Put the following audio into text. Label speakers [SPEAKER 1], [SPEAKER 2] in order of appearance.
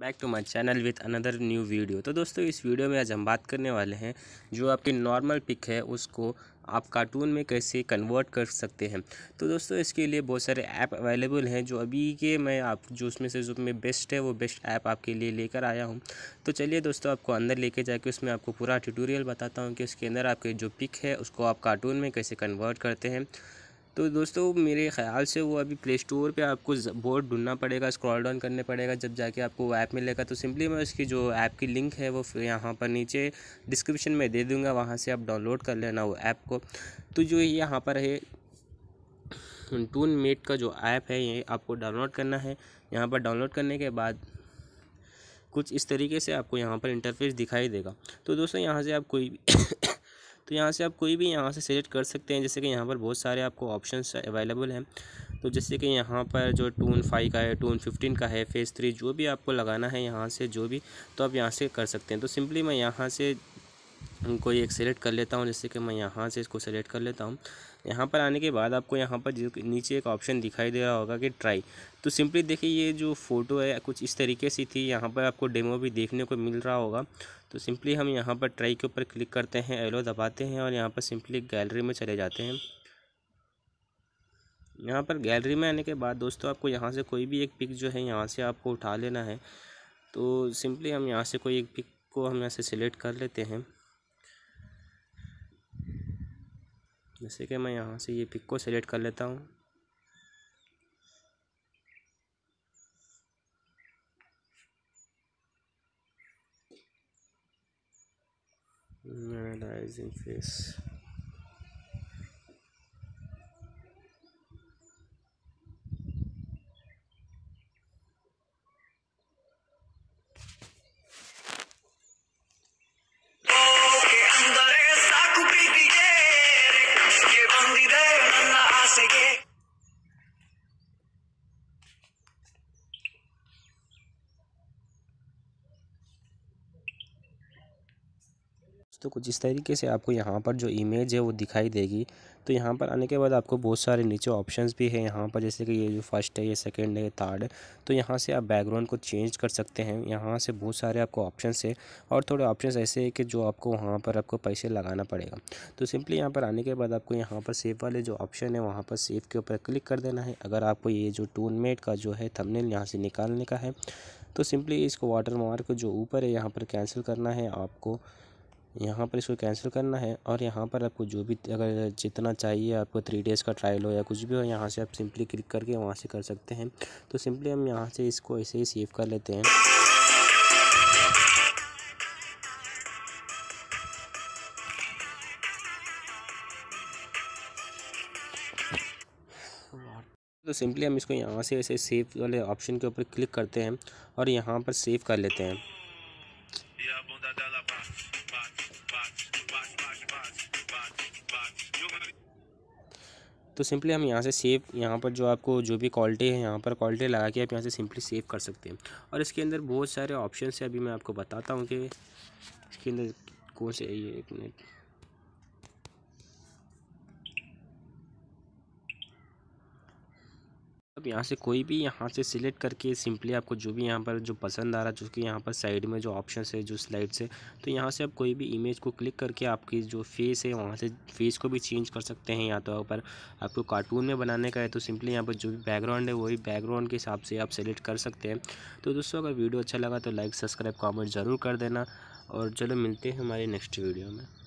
[SPEAKER 1] back to my channel with another new video तो दोस्तों इस वीडियो में आज हम बात करने वाले हैं जो आपकी नॉर्मल पिक है उसको आप कार्टून में कैसे कन्वर्ट कर सकते हैं तो दोस्तों इसके लिए बहुत सारे ऐप अवेलेबल हैं जो अभी के मैं आप जो उसमें से जो में बेस्ट है वो बेस्ट ऐप आपके लिए लेकर आया हूँ तो चलिए दोस्तों आपको अंदर लेके जाके उसमें आपको पूरा ट्यूटोरियल बताता हूँ कि उसके अंदर आपके जो पिक है उसको आप कार्टून में कैसे कन्वर्ट करते हैं तो दोस्तों मेरे ख्याल से वो अभी प्ले स्टोर पर आपको बोर्ड ढूंढना पड़ेगा स्क्रॉल डाउन करने पड़ेगा जब जाके आपको वो ऐप मिलेगा तो सिंपली मैं उसकी जो ऐप की लिंक है वो यहाँ पर नीचे डिस्क्रिप्शन में दे दूँगा वहाँ से आप डाउनलोड कर लेना वो ऐप को तो जो यहाँ पर है टून मेट का जो ऐप है ये आपको डाउनलोड करना है यहाँ पर डाउनलोड करने के बाद कुछ इस तरीके से आपको यहाँ पर इंटरफेस दिखाई देगा तो दोस्तों यहाँ से आप कोई तो यहाँ से आप कोई भी यहाँ से सेलेक्ट कर सकते हैं जैसे कि यहाँ पर बहुत सारे आपको ऑप्शंस अवेलेबल हैं तो जैसे कि यहाँ पर जो टून फाइव का है टून फिफ्टीन का है फेज़ थ्री जो भी आपको लगाना है यहाँ से जो भी तो आप यहाँ से कर सकते हैं तो सिंपली मैं यहाँ से कोई एक सेलेक्ट कर लेता हूँ जैसे कि मैं यहाँ से इसको सेलेक्ट कर लेता हूँ यहाँ पर आने के बाद आपको यहाँ पर नीचे एक ऑप्शन दिखाई दे रहा होगा कि ट्राई तो सिंपली देखिए ये जो फ़ोटो है कुछ इस तरीके से थी यहाँ पर आपको डेमो भी देखने को मिल रहा होगा तो सिंपली हम यहाँ पर ट्राई के ऊपर क्लिक करते हैं एलो दबाते हैं और यहाँ पर सिंपली गैलरी में चले जाते हैं यहाँ पर गैलरी में आने के बाद दोस्तों आपको यहाँ से कोई भी एक पिक जो है यहाँ से आपको उठा लेना है तो सिंपली हम यहाँ से कोई एक पिक को हम यहाँ से सिलेक्ट कर लेते हैं जैसे कि मैं यहाँ से ये पिक को सेलेक्ट कर लेता हूँ एनालाइजिंग फेस तो कुछ इस तरीके से आपको यहाँ पर जो इमेज है वो दिखाई देगी तो यहाँ पर आने के बाद आपको बहुत सारे नीचे ऑप्शंस भी है यहाँ पर जैसे कि ये जो फर्स्ट है ये सेकंड है थर्ड है तो यहाँ से आप बैकग्राउंड को चेंज कर सकते हैं यहाँ से बहुत सारे आपको ऑप्शन है और थोड़े ऑप्शन ऐसे है कि जो आपको वहाँ पर आपको पैसे लगाना पड़ेगा तो सिंपली यहाँ पर आने के बाद आपको यहाँ पर सेव वाले जो ऑप्शन है वहाँ पर सेव के ऊपर क्लिक कर देना है अगर आपको ये जो टूनमेट का जो है थमनेल यहाँ से निकालने का है तो सिंपली इसको वाटर मार्क जो ऊपर है यहाँ पर कैंसिल करना है आपको यहाँ पर इसको कैंसिल करना है और यहाँ पर आपको जो भी अगर जितना चाहिए आपको थ्री डेज़ का ट्रायल हो या कुछ भी हो यहाँ से आप सिंपली क्लिक करके वहाँ से कर सकते हैं तो सिंपली हम यहाँ से इसको ऐसे ही सेव कर लेते हैं तो सिंपली हम इसको यहाँ से ऐसे सेव वाले ऑप्शन के ऊपर क्लिक करते हैं और यहाँ पर सेव कर लेते हैं तो सिंपली हम यहाँ से सेव यहाँ पर जो आपको जो भी क्वालिटी है यहाँ पर क्वालिटी लगा के आप यहाँ से सिंपली सेव कर सकते हैं और इसके अंदर बहुत सारे ऑप्शन है अभी मैं आपको बताता हूँ कि इसके अंदर कौन से ये एक मिनट अब यहाँ से कोई भी यहाँ से सिलेक्ट करके सिंपली आपको जो भी यहाँ पर जो पसंद आ रहा है जो कि यहाँ पर साइड में जो ऑप्शन है जो स्लाइड्स है तो यहाँ से आप कोई भी इमेज को क्लिक करके आपकी जो फेस है वहाँ से फेस को भी चेंज कर सकते हैं यहाँ तो पर आपको कार्टून में बनाने का है तो सिंपली यहाँ पर जो भी बैकग्राउंड है वही बैकग्राउंड के हिसाब से आप सेलेक्ट कर सकते हैं तो दोस्तों अगर वीडियो अच्छा लगा तो लाइक सब्सक्राइब कॉमेंट ज़रूर कर देना और चलो मिलते हैं हमारे नेक्स्ट वीडियो में